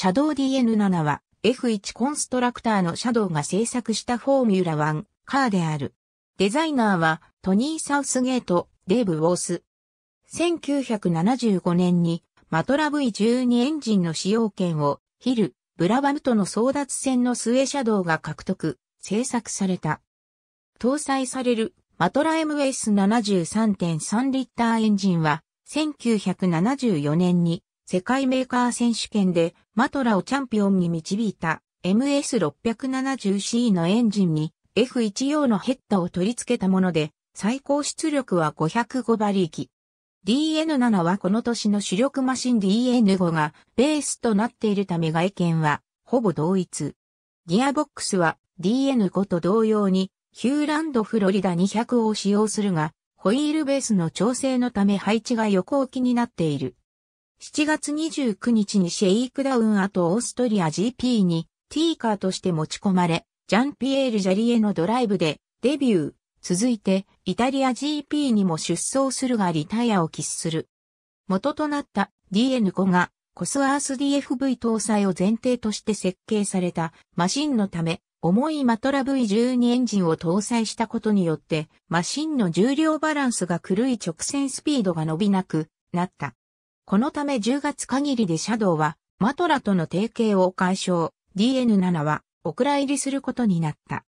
シャドウ DN7 は F1 コンストラクターのシャドウが製作したフォーミュラ1カーである。デザイナーはトニー・サウスゲート、デーブ・ウォース。1975年にマトラ V12 エンジンの使用権をヒル、ブラバムとの争奪戦の末シャドウが獲得、製作された。搭載されるマトラ MS73.3 リッターエンジンは1974年に世界メーカー選手権でマトラをチャンピオンに導いた MS670C のエンジンに F1 用のヘッダを取り付けたもので最高出力は505馬力。DN7 はこの年の主力マシン DN5 がベースとなっているため外見はほぼ同一。ギアボックスは DN5 と同様にヒューランドフロリダ200を使用するが、ホイールベースの調整のため配置が横置きになっている。7月29日にシェイクダウン後オーストリア GP にティーカーとして持ち込まれ、ジャンピエール・ジャリエのドライブでデビュー。続いて、イタリア GP にも出走するがリタイアを喫する。元となった DN5 がコスアース DFV 搭載を前提として設計されたマシンのため、重いマトラ V12 エンジンを搭載したことによって、マシンの重量バランスが狂い直線スピードが伸びなくなった。このため10月限りでシャドウはマトラとの提携を解消、DN7 はお蔵入りすることになった。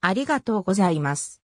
ありがとうございます。